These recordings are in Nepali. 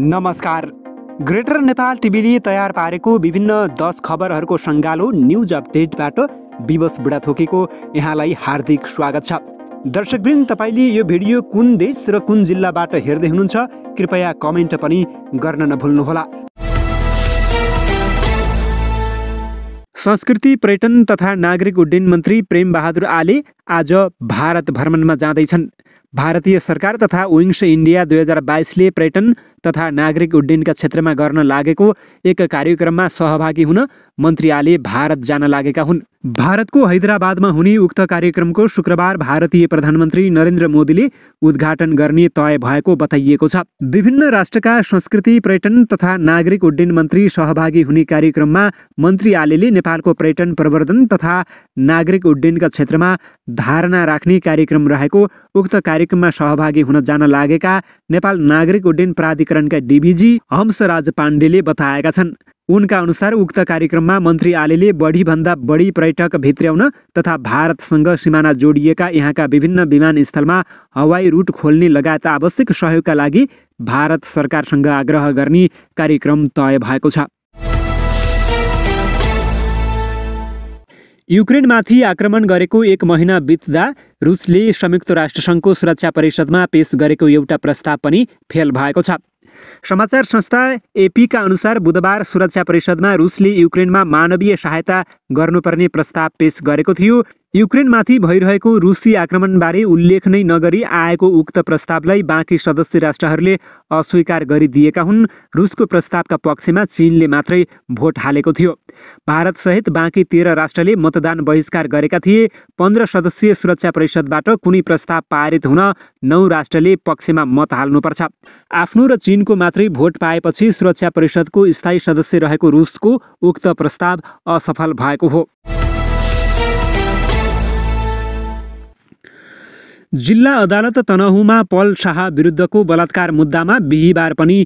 नमस्कार ग्रेटर नेपाल टिभीले तयार पारेको विभिन्न दस खबरहरूको सङ्गालो न्युज अपडेटबाट विवश बुढाथोकीको यहाँलाई हार्दिक स्वागत छ दर्शकवृन्द तपाईँले यो भिडियो कुन देश र कुन जिल्लाबाट हेर्दै हुनुहुन्छ कृपया कमेन्ट पनि गर्न नभुल्नुहोला संस्कृति पर्यटन तथा नागरिक उड्डयन मन्त्री प्रेमबहादुर आले आज भारत भ्रमणमा जाँदैछन् भारतीय सरकार तथा विङ्स इन्डिया दुई हजार बाइसले पर्यटन तथा नागरिक उड्डयनका क्षेत्रमा गर्न लागेको एक कार्यक्रममा सहभागी हुन मन्त्री आले भारत जान लागेका हुन् भारतको हैदराबादमा हुने उक्त कार्यक्रमको शुक्रबार भारतीय प्रधानमन्त्री नरेन्द्र मोदीले उद्घाटन गर्ने तय भएको बताइएको छ विभिन्न राष्ट्रका संस्कृति पर्यटन तथा नागरिक उड्डयन मन्त्री सहभागी हुने कार्यक्रममा मन्त्री आले नेपालको पर्यटन प्रवर्धन तथा नागरिक उड्डयनका क्षेत्रमा धारणा राख्ने कार्यक्रम रहेको उक्त कार्यक्रममा सहभागी हुन जान लागेका नेपाल नागरिक उड्डयन प्राधिकरण प्राधिकरणका डिभिजी हंस राज पाण्डेले बताएका छन् उनका अनुसार उक्त कार्यक्रममा मन्त्री आलेले बढीभन्दा बढी पर्यटक भित्र्याउन तथा भारतसँग सिमाना जोडिएका यहाँका विभिन्न विमानस्थलमा हवाई रुट खोल्ने लगायत आवश्यक सहयोगका लागि भारत सरकारसँग आग्रह गर्ने कार्यक्रम तय भएको छ युक्रेनमाथि आक्रमण गरेको एक महिना बित्दा रुसले संयुक्त राष्ट्रसङ्घको सुरक्षा परिषदमा पेश गरेको एउटा प्रस्ताव पनि फेल भएको छ समाचार संस्था एपीका अनुसार बुधबार सुरक्षा परिषदमा रुसले युक्रेनमा मानवीय सहायता गर्नुपर्ने प्रस्ताव पेश गरेको थियो युक्रेनमाथि भइरहेको रुसी आक्रमणबारे उल्लेख नै नगरी आएको उक्त प्रस्तावलाई बाँकी सदस्य राष्ट्रहरूले अस्वीकार गरिदिएका हुन् रुसको प्रस्तावका पक्षमा चीनले मात्रै भोट हालेको थियो भारतसहित बाँकी तेह्र राष्ट्रले मतदान बहिष्कार गरेका थिए पन्ध्र सदस्यीय सुरक्षा परिषदबाट कुनै प्रस्ताव पारित हुन नौ राष्ट्रले पक्षमा मत हाल्नुपर्छ आफ्नो र चीनको मात्रै भोट पाएपछि सुरक्षा परिषदको स्थायी सदस्य रहेको रुसको उक्त प्रस्ताव असफल भएको हो जिल्ला अदालत तनहुमा पल शाह विरुद्धको बलात्कार मुद्दामा बिहिबार पनि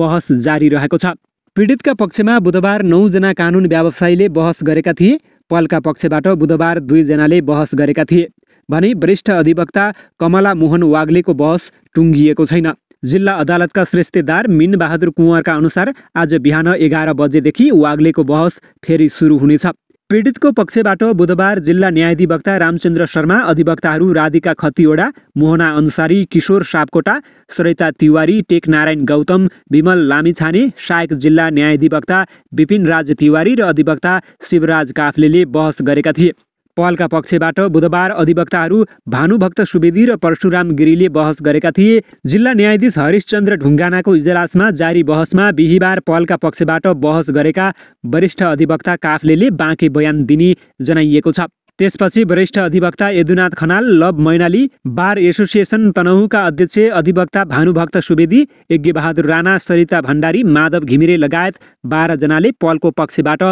बहस जारी रहेको छ पीडितका पक्षमा बुधबार नौजना कानुन व्यवसायीले बहस गरेका थिए पलका पक्षबाट बुधबार दुईजनाले बहस गरेका थिए भने वरिष्ठ अधिवक्ता कमला मोहन वाग्लेको बहस टुङ्गिएको छैन जिल्ला अदालतका श्रेष्ठदार मिन बहादुर कुँवरका अनुसार आज बिहान एघार बजेदेखि वाग्लेको बहस फेरि सुरु हुनेछ पीडितको पक्षबाट बुधबार जिल्ला न्यायाधिवक्ता रामचन्द्र शर्मा अधिवक्ताहरू राधिका खतिवडा मोहना अन्सारी किशोर सापकोटा श्रेता तिवारी टेकनारायण गौतम विमल लामिछाने सहायक जिल्ला न्यायाधिवक्ता विपिन राज तिवारी र अधिवक्ता शिवराज काफ्लेले बहस गरेका थिए पहलका पक्षबाट बुधबार अधिवक्ताहरू भानुभक्त सुवेदी र परशुराम गिरीले बहस गरेका थिए जिल्ला न्यायाधीश हरिशचन्द्र ढुङ्गानाको इजलासमा जारी बहसमा बिहिबार पहलका पक्षबाट बहस गरेका वरिष्ठ अधिवक्ता काफ्ले बाँकी बयान दिने जनाइएको छ त्यसपछि वरिष्ठ अधिवक्ता यदुनाथ खनाल लभ मैनाली बार एसोसिएसन तनहुका अध्यक्ष अधिवक्ता भानुभक्त सुवेदी यज्ञबहादुर राणा सरिता भण्डारी माधव घिमिरे लगायत बाह्रजनाले पलको पक्षबाट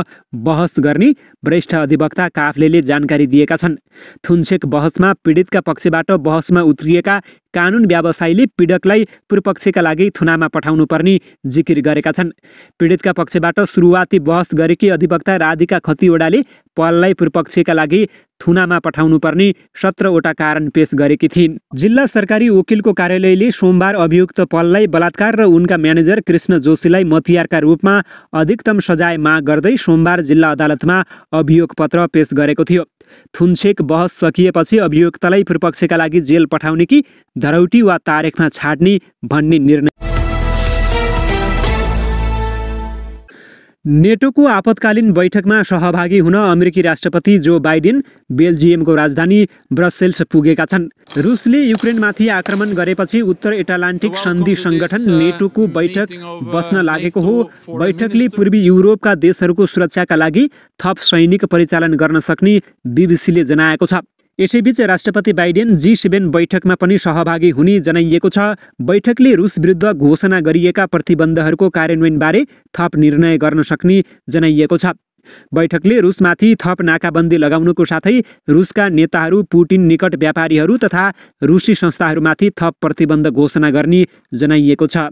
बहस गर्ने वरिष्ठ अधिवक्ता काफ्लेले जानकारी दिएका छन् थुन्सेक बहसमा पीडितका पक्षबाट बहसमा उत्रिएका कानुन व्यवसायीले पीडकलाई पूर्वपक्षका लागि थुनामा पठाउनुपर्ने जिकिर गरेका छन् पीडितका पक्षबाट सुरुवाती बहस गरेकी अधिवक्ता राधिका खतिवडाले पललाई पूर्वपक्षका लागि थुनामा पठाउनुपर्ने सत्रवटा कारण पेश गरेकी थिइन् जिल्ला सरकारी वकिलको कार्यालयले सोमबार अभियुक्त पललाई बलात्कार र उनका म्यानेजर कृष्ण जोशीलाई मथियारका रूपमा अधिकतम सजाय माग गर्दै सोमबार जिल्ला अदालतमा अभियोग पत्र पेश गरेको थियो थुनछेक बहस सकिएपछि अभियुक्तलाई पूर्वपक्षका लागि जेल पठाउने कि धरौटी वा तारेखमा छाड्ने भन्ने निर्णय नेटोको आपतकालीन बैठकमा सहभागी हुन अमेरिकी राष्ट्रपति जो बाइडेन बेल्जियमको राजधानी ब्रसेल्स पुगेका छन् रुसले युक्रेनमाथि आक्रमण गरेपछि उत्तर एटलान्टिक सन्धि सङ्गठन uh, नेटोको बैठक बस्न लागेको हो बैठकले पूर्वी युरोपका देशहरूको सुरक्षाका लागि थप सैनिक परिचालन गर्न सक्ने बिबिसीले जनाएको छ यसैबीच राष्ट्रपति बाइडेन जी सेभेन बैठकमा पनि सहभागी हुने जनाइएको छ बैठकले रुस विरुद्ध घोषणा गरिएका प्रतिबन्धहरूको कार्यान्वयनबारे थप निर्णय गर्न सक्ने जनाइएको छ बैठकले रुसमाथि थप नाकाबन्दी लगाउनुको साथै रुसका नेताहरू पुटिन निकट व्यापारीहरू तथा रुसी संस्थाहरूमाथि थप प्रतिबन्ध घोषणा गर्ने जनाइएको छ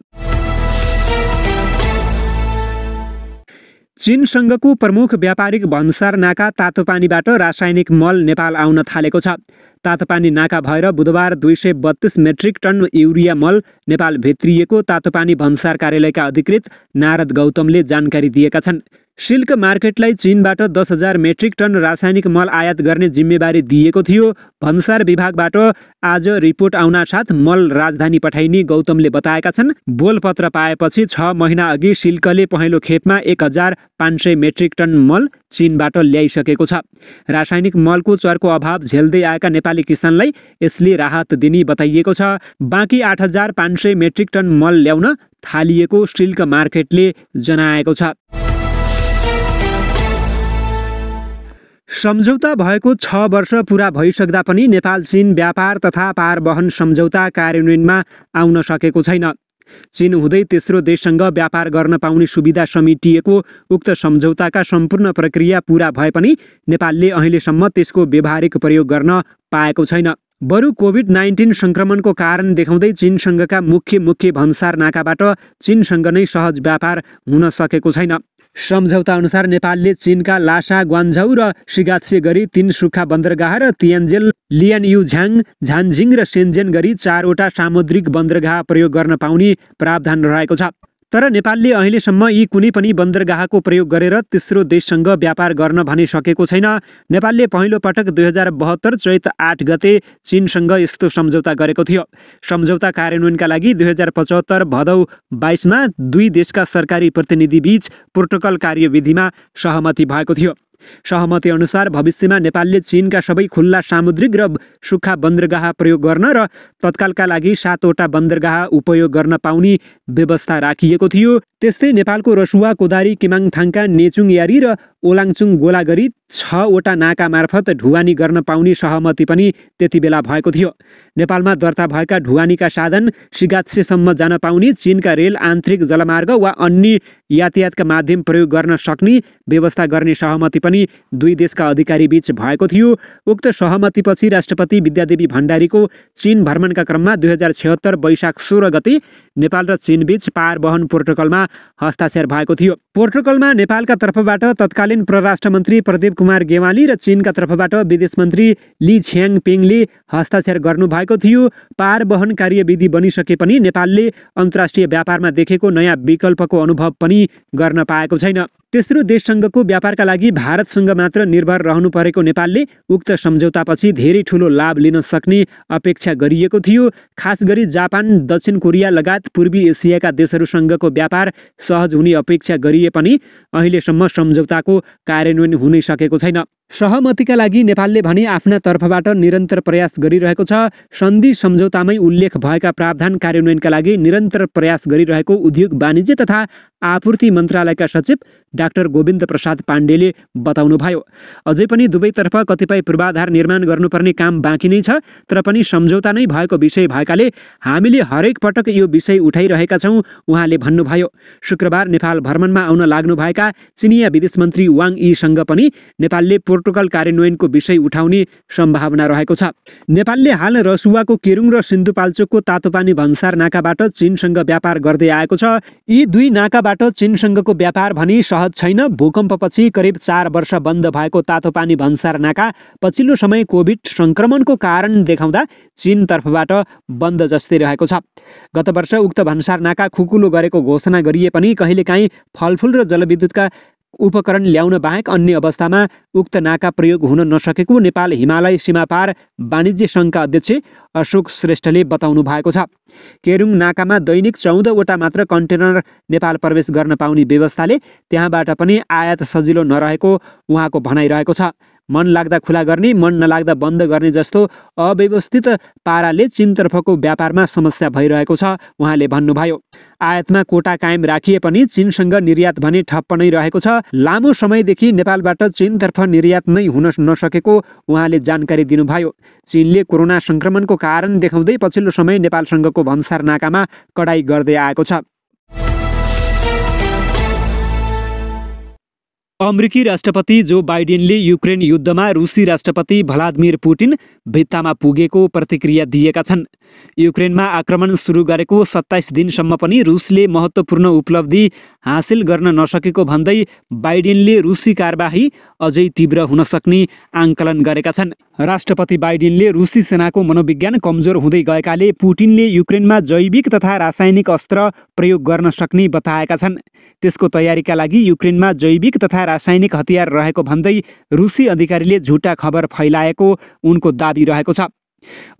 चीनसँगको प्रमुख व्यापारिक भन्सार नाका तातोपानीबाट रासायनिक मल नेपाल आउन थालेको छ तातोपानी नाका भएर बुधबार दुई सय बत्तिस मेट्रिक टन युरिया मल नेपाल भित्रिएको तातोपानी भन्सार कार्यालयका अधिकृत नारद गौतमले जानकारी दिएका छन् सिल्क मार्केटलाई चिनबाट दस हजार मेट्रिक टन रासायनिक मल आयात गर्ने जिम्मेवारी दिएको थियो भन्सार विभागबाट आज रिपोर्ट आउनासाथ मल राजधानी पठाइने गौतमले बताएका छन् बोलपत्र पाएपछि छ महिना अघि सिल्कले पहेँलो खेपमा एक हजार पाँच सय मेट्रिक टन मल चिनबाट ल्याइसकेको छ रासायनिक मलको चरको अभाव झेल्दै आएका नेपाली नेपाली किसानलाई यसले राहत दिने बताइएको छ बाँकी आठ हजार पाँच सय मेट्रिक टन मल ल्याउन थालिएको सिल्क मार्केटले जनाएको छ सम्झौता भएको छ वर्ष पुरा भइसक्दा पनि नेपाल चीन व्यापार तथा पारवहन सम्झौता कार्यान्वयनमा आउन सकेको छैन चीन हुँदै तेस्रो देशसँग व्यापार गर्न पाउने सुविधा समेटिएको उक्त सम्झौताका सम्पूर्ण प्रक्रिया पूरा भए पनि नेपालले अहिलेसम्म त्यसको व्यावहारिक प्रयोग गर्न पाएको छैन बरु कोभिड नाइन्टिन सङ्क्रमणको कारण देखाउँदै चिनसँगका मुख्य मुख्य भन्सार नाकाबाट चिनसँग नै सहज व्यापार हुन सकेको छैन अनुसार नेपालले चीनका लासा ग्वान्झौ र सिगात्से गरी तीन सुक्खा बन्दरगाह र तियान्जेल लियनयुझ्याङ झ्याङ झान्झिङ र सेन्जेन गरी चारवटा सामुद्रिक बन्दरगाह प्रयोग गर्न पाउने प्रावधान रहेको छ तर नेपालले अहिलेसम्म यी कुनै पनि बन्दरगाहको प्रयोग गरेर तेस्रो देशसँग व्यापार गर्न भनिसकेको छैन नेपालले पहिलो पटक दुई हजार बहत्तर चैत आठ गते चिनसँग यस्तो सम्झौता गरेको थियो सम्झौता कार्यान्वयनका लागि दुई हजार पचहत्तर भदौ बाइसमा दुई देशका सरकारी प्रतिनिधिबीच प्रोटोकल कार्यविधिमा सहमति भएको थियो अनुसार भविष्यमा नेपालले चीनका सबै खुल्ला सामुद्रिक र सुक्खा बन्दरगाह प्रयोग गर्न र तत्कालका लागि सातवटा बन्दरगाह उपयोग गर्न पाउने व्यवस्था राखिएको थियो त्यस्तै नेपालको रसुवा कोदारी किमाङथाङका नेचुङ यारी र ओलाङचुङ गोला गरी छवटा नाका मार्फत ढुवानी गर्न पाउने सहमति पनि त्यति बेला भएको थियो नेपालमा दर्ता भएका ढुवानीका साधन सिगात्सेसम्म जान पाउने चीनका रेल आन्तरिक जलमार्ग वा अन्य यातायातका माध्यम प्रयोग गर्न सक्ने व्यवस्था गर्ने सहमति पनि पनि दुई देशका अधिकारी बीच भएको थियो उक्त सहमतिपछि राष्ट्रपति विद्यादेवी भण्डारीको चीन भ्रमणका क्रममा दुई हजार छिहत्तर वैशाख सोह्र गते नेपाल र चीनबीच पारवहन प्रोटोकलमा हस्ताक्षर भएको थियो पोर्टुगलमा नेपालका तर्फबाट तत्कालीन परराष्ट्र मन्त्री प्रदीप कुमार गेवाली र चीनका तर्फबाट विदेश मन्त्री ली छ्याङ पिङले हस्ताक्षर गर्नुभएको थियो पार वहन कार्यविधि बनिसके पनि नेपालले अन्तर्राष्ट्रिय व्यापारमा देखेको नयाँ विकल्पको अनुभव पनि गर्न पाएको छैन तेस्रो देशसँगको व्यापारका लागि भारतसँग मात्र निर्भर रहनु परेको नेपालले उक्त सम्झौतापछि धेरै ठुलो लाभ लिन सक्ने अपेक्षा गरिएको थियो खास गरी जापान दक्षिण कोरिया लगायत पूर्वी एसियाका देशहरूसँगको व्यापार सहज हुने अपेक्षा गरिएको गरिए पनि अहिलेसम्म सम्झौताको कार्यान्वयन हुनै सकेको छैन सहमतिका लागि नेपालले भने आफ्ना तर्फबाट निरन्तर प्रयास गरिरहेको छ सन्धि सम्झौतामै उल्लेख भएका प्रावधान कार्यान्वयनका लागि निरन्तर प्रयास गरिरहेको उद्योग वाणिज्य तथा आपूर्ति मन्त्रालयका सचिव डाक्टर गोविन्द प्रसाद पाण्डेले बताउनुभयो अझै पनि दुवैतर्फ कतिपय पूर्वाधार निर्माण गर्नुपर्ने काम बाँकी नै छ तर पनि सम्झौता नै भएको विषय भएकाले हामीले हरेक पटक यो विषय उठाइरहेका छौँ उहाँले भन्नुभयो शुक्रबार नेपाल भ्रमणमा आउन लाग्नुभएका चिनिया विदेश मन्त्री वाङ यीसँग पनि नेपालले पोर्टुगल कार्यान्वयनको विषय उठाउने सम्भावना रहेको छ नेपालले हाल रसुवाको केरुङ र सिन्धुपाल्चोकको तातोपानी भन्सार नाकाबाट चिनसँग व्यापार गर्दै आएको छ यी दुई नाकाबाट चिनसँगको व्यापार भनी सह सहज छैन भूकम्पपछि करिब चार वर्ष बन्द भएको तातोपानी भन्सार नाका पछिल्लो समय कोभिड सङ्क्रमणको कारण देखाउँदा चिनतर्फबाट बन्द जस्तै रहेको छ गत वर्ष उक्त भन्सार नाका खुकुलो गरेको घोषणा गरिए पनि कहिलेकाहीँ फलफुल र जलविद्युतका उपकरण ल्याउन बाहेक अन्य अवस्थामा उक्त नाका प्रयोग हुन नसकेको नेपाल हिमालय सीमापार वाणिज्य सङ्घका अध्यक्ष अशोक श्रेष्ठले बताउनु भएको छ केरुङ नाकामा दैनिक चौधवटा मात्र कन्टेनर नेपाल प्रवेश गर्न पाउने व्यवस्थाले त्यहाँबाट पनि आयात सजिलो नरहेको उहाँको भनाइरहेको छ मन लाग्दा खुला गर्ने मन नलाग्दा बन्द गर्ने जस्तो अव्यवस्थित पाराले चिनतर्फको व्यापारमा समस्या भइरहेको छ उहाँले भन्नुभयो आयातमा कोटा कायम राखिए पनि चिनसँग निर्यात भने ठप्प नै रहेको छ लामो समयदेखि नेपालबाट चिनतर्फ निर्यात नै हुन नसकेको उहाँले जानकारी दिनुभयो चिनले कोरोना सङ्क्रमणको कारण देखाउँदै पछिल्लो समय नेपालसँगको भन्सार नाकामा कडाई गर्दै आएको छ अमेरिकी राष्ट्रपति जो बाइडेनले युक्रेन युद्धमा रुसी राष्ट्रपति भ्लादिमिर पुटिन भित्तामा पुगेको प्रतिक्रिया दिएका छन् युक्रेनमा आक्रमण सुरु गरेको सत्ताइस दिनसम्म पनि रुसले महत्त्वपूर्ण उपलब्धि हासिल गर्न नसकेको भन्दै बाइडेनले रुसी कारबाही अझै तीव्र हुन सक्ने आङ्कलन गरेका छन् राष्ट्रपति बाइडेनले रुसी सेनाको मनोविज्ञान कमजोर हुँदै गएकाले पुटिनले युक्रेनमा जैविक तथा रासायनिक अस्त्र प्रयोग गर्न सक्ने बताएका छन् त्यसको तयारीका लागि युक्रेनमा जैविक तथा रासायनिक हतियार रहेको भन्दै रुसी अधिकारीले झुटा खबर फैलाएको उनको दावी रहेको छ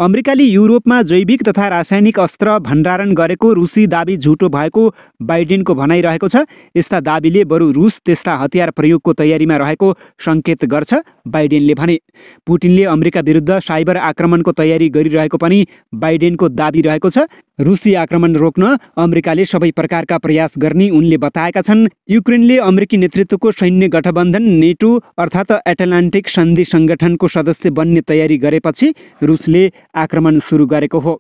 अमेरिकाले युरोपमा जैविक तथा रासायनिक अस्त्र भण्डारण गरेको रुसी दाबी झुटो भएको बाइडेनको भनाइरहेको छ यस्ता दाबीले बरु रुस त्यस्ता हतियार प्रयोगको तयारीमा रहेको सङ्केत गर्छ बाइडेनले भने पुटिनले अमेरिका विरुद्ध साइबर आक्रमणको तयारी गरिरहेको पनि बाइडेनको दाबी रहेको छ रुसी आक्रमण रोक्न अमेरिकाले सबै प्रकारका प्रयास गर्ने उनले बताएका छन् युक्रेनले अमेरिकी नेतृत्वको सैन्य गठबन्धन नेटो अर्थात् एटलान्टिक सन्धि सङ्गठनको सदस्य बन्ने तयारी गरेपछि रुसले आक्रमण सुरु गरेको हो